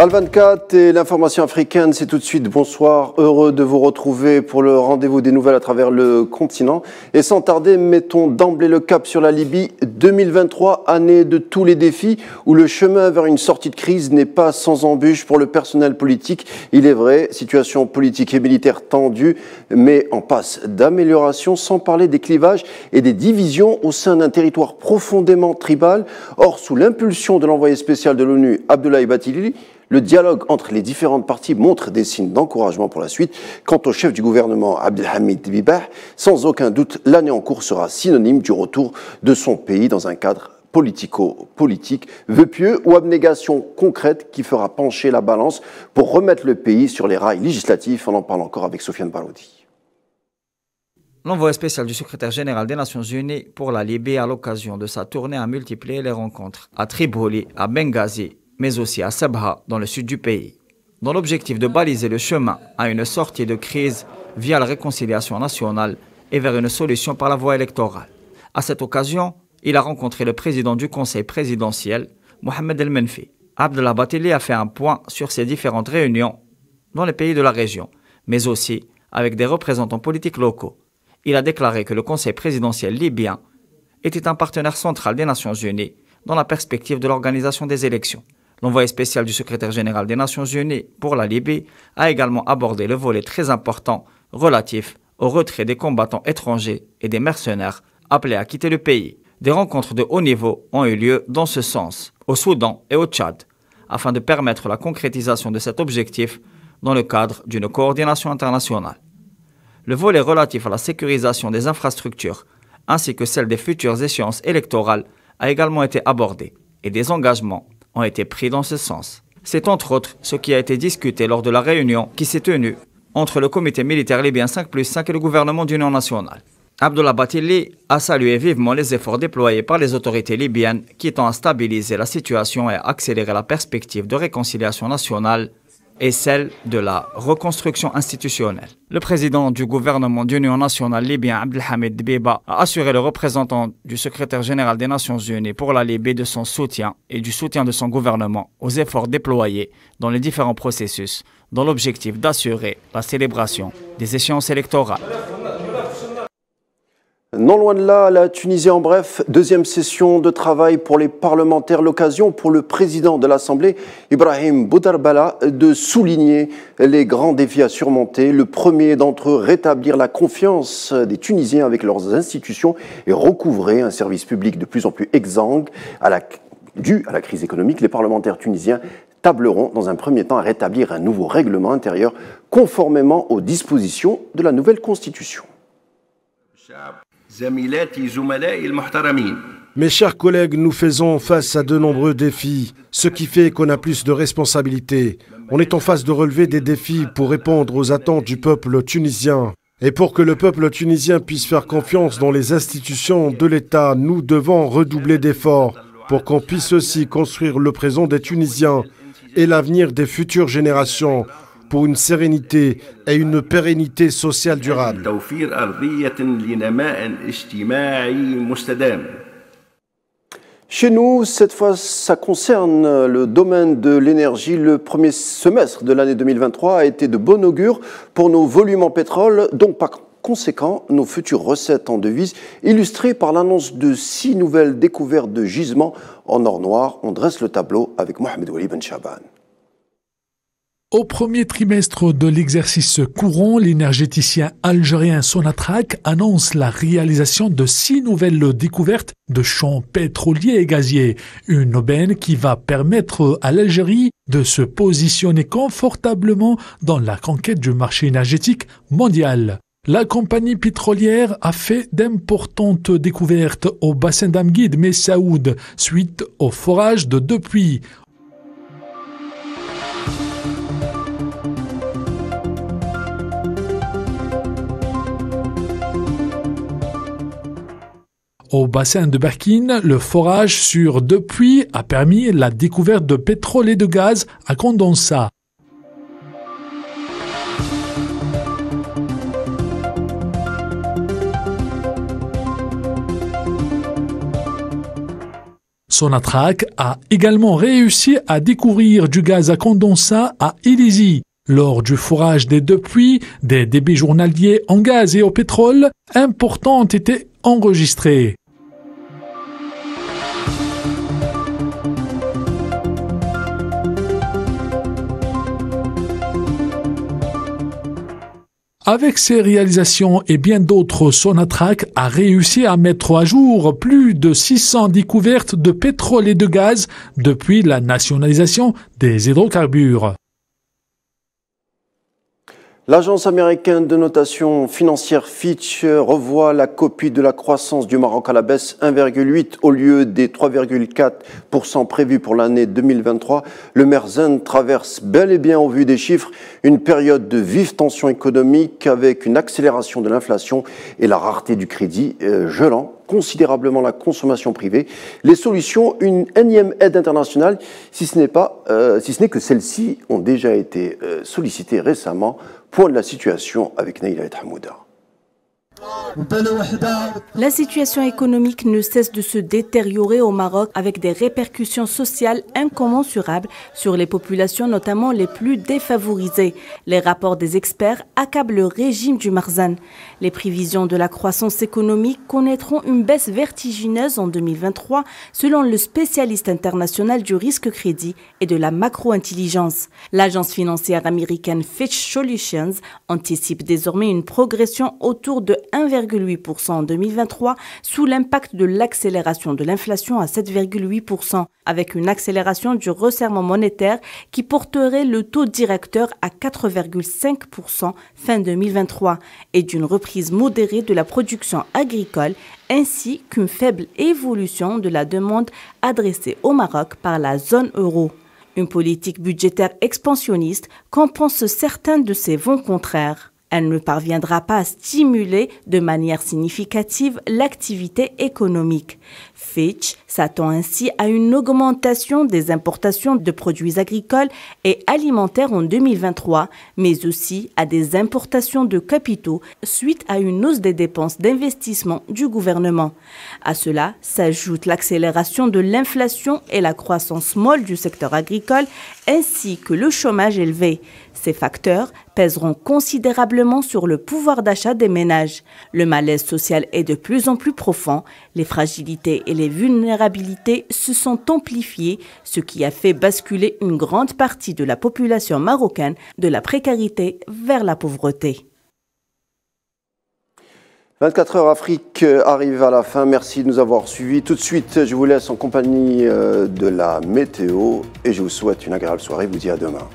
Al24 et l'information africaine, c'est tout de suite. Bonsoir, heureux de vous retrouver pour le rendez-vous des nouvelles à travers le continent. Et sans tarder, mettons d'emblée le cap sur la Libye. 2023, année de tous les défis, où le chemin vers une sortie de crise n'est pas sans embûches pour le personnel politique. Il est vrai, situation politique et militaire tendue, mais en passe d'amélioration, sans parler des clivages et des divisions au sein d'un territoire profondément tribal. Or, sous l'impulsion de l'envoyé spécial de l'ONU, Abdoulaye Bathily, le dialogue entre les différentes parties montre des signes d'encouragement pour la suite. Quant au chef du gouvernement Abdelhamid Bibah, sans aucun doute, l'année en cours sera synonyme du retour de son pays dans un cadre politico-politique, vœu pieux ou abnégation concrète qui fera pencher la balance pour remettre le pays sur les rails législatifs. On en parle encore avec Sofiane Baroudi. L'envoi spécial du secrétaire général des Nations Unies pour la Libye à l'occasion de sa tournée a multiplié les rencontres à Tripoli, à Benghazi mais aussi à Sabha, dans le sud du pays, dans l'objectif de baliser le chemin à une sortie de crise via la réconciliation nationale et vers une solution par la voie électorale. À cette occasion, il a rencontré le président du conseil présidentiel, Mohamed El-Menfi. Abdullah Batili a fait un point sur ces différentes réunions dans les pays de la région, mais aussi avec des représentants politiques locaux. Il a déclaré que le conseil présidentiel libyen était un partenaire central des Nations Unies dans la perspective de l'organisation des élections. L'envoyé spécial du secrétaire général des Nations Unies pour la Libye a également abordé le volet très important relatif au retrait des combattants étrangers et des mercenaires appelés à quitter le pays. Des rencontres de haut niveau ont eu lieu dans ce sens, au Soudan et au Tchad, afin de permettre la concrétisation de cet objectif dans le cadre d'une coordination internationale. Le volet relatif à la sécurisation des infrastructures ainsi que celle des futures échéances électorales a également été abordé et des engagements ont été pris dans ce sens. C'est entre autres ce qui a été discuté lors de la réunion qui s'est tenue entre le comité militaire libyen 5 plus 5 et le gouvernement d'union nationale. Abdullah Batili a salué vivement les efforts déployés par les autorités libyennes qui tendent à stabiliser la situation et à accélérer la perspective de réconciliation nationale et celle de la reconstruction institutionnelle. Le président du gouvernement d'union nationale libyen Abdelhamid Beba a assuré le représentant du secrétaire général des Nations Unies pour la Libye de son soutien et du soutien de son gouvernement aux efforts déployés dans les différents processus dans l'objectif d'assurer la célébration des échéances électorales. Non loin de là, la Tunisie en bref, deuxième session de travail pour les parlementaires, l'occasion pour le président de l'Assemblée, Ibrahim Boudarbala, de souligner les grands défis à surmonter. Le premier d'entre eux, rétablir la confiance des Tunisiens avec leurs institutions et recouvrer un service public de plus en plus exsangue dû à la crise économique. Les parlementaires tunisiens tableront dans un premier temps à rétablir un nouveau règlement intérieur conformément aux dispositions de la nouvelle Constitution. Mes chers collègues, nous faisons face à de nombreux défis, ce qui fait qu'on a plus de responsabilités. On est en face de relever des défis pour répondre aux attentes du peuple tunisien. Et pour que le peuple tunisien puisse faire confiance dans les institutions de l'État, nous devons redoubler d'efforts pour qu'on puisse aussi construire le présent des Tunisiens et l'avenir des futures générations pour une sérénité et une pérennité sociale durable. Chez nous, cette fois, ça concerne le domaine de l'énergie. Le premier semestre de l'année 2023 a été de bon augure pour nos volumes en pétrole, donc par conséquent, nos futures recettes en devises, illustrées par l'annonce de six nouvelles découvertes de gisements en or noir. On dresse le tableau avec Mohamed Wali Ben Chaban. Au premier trimestre de l'exercice courant, l'énergéticien algérien Sonatrach annonce la réalisation de six nouvelles découvertes de champs pétroliers et gaziers, une aubaine qui va permettre à l'Algérie de se positionner confortablement dans la conquête du marché énergétique mondial. La compagnie pétrolière a fait d'importantes découvertes au bassin d'Amguid Messaoud suite au forage de deux puits. au bassin de Berkine, le forage sur deux puits a permis la découverte de pétrole et de gaz à Condensat. Sonatrach a également réussi à découvrir du gaz à condensat à Élisie. Lors du forage des deux puits, des débits journaliers en gaz et au pétrole importants ont été enregistrés. Avec ses réalisations et bien d'autres, Sonatrach a réussi à mettre à jour plus de 600 découvertes de pétrole et de gaz depuis la nationalisation des hydrocarbures. L'agence américaine de notation financière Fitch revoit la copie de la croissance du Maroc à la baisse 1,8 au lieu des 3,4% prévus pour l'année 2023. Le Merzen traverse bel et bien au vu des chiffres une période de vive tension économique avec une accélération de l'inflation et la rareté du crédit euh, gelant considérablement la consommation privée. Les solutions, une énième aide internationale, si ce n'est pas, euh, si ce n'est que celles-ci ont déjà été euh, sollicitées récemment. Point de la situation avec Naïla et Hamouda. La situation économique ne cesse de se détériorer au Maroc avec des répercussions sociales incommensurables sur les populations, notamment les plus défavorisées. Les rapports des experts accablent le régime du Marzan. Les prévisions de la croissance économique connaîtront une baisse vertigineuse en 2023 selon le spécialiste international du risque crédit et de la macro-intelligence. L'agence financière américaine Fitch Solutions anticipe désormais une progression autour de 1,8% en 2023 sous l'impact de l'accélération de l'inflation à 7,8%, avec une accélération du resserrement monétaire qui porterait le taux directeur à 4,5% fin 2023 et d'une reprise modérée de la production agricole ainsi qu'une faible évolution de la demande adressée au Maroc par la zone euro. Une politique budgétaire expansionniste compense certains de ces vents contraires elle ne parviendra pas à stimuler de manière significative l'activité économique. Fitch s'attend ainsi à une augmentation des importations de produits agricoles et alimentaires en 2023, mais aussi à des importations de capitaux suite à une hausse des dépenses d'investissement du gouvernement. À cela s'ajoute l'accélération de l'inflation et la croissance molle du secteur agricole, ainsi que le chômage élevé. Ces facteurs pèseront considérablement sur le pouvoir d'achat des ménages. Le malaise social est de plus en plus profond, les fragilités et les vulnérabilités se sont amplifiées, ce qui a fait basculer une grande partie de la population marocaine de la précarité vers la pauvreté. 24 heures Afrique euh, arrive à la fin. Merci de nous avoir suivis. Tout de suite, je vous laisse en compagnie euh, de la météo et je vous souhaite une agréable soirée. vous dis à demain.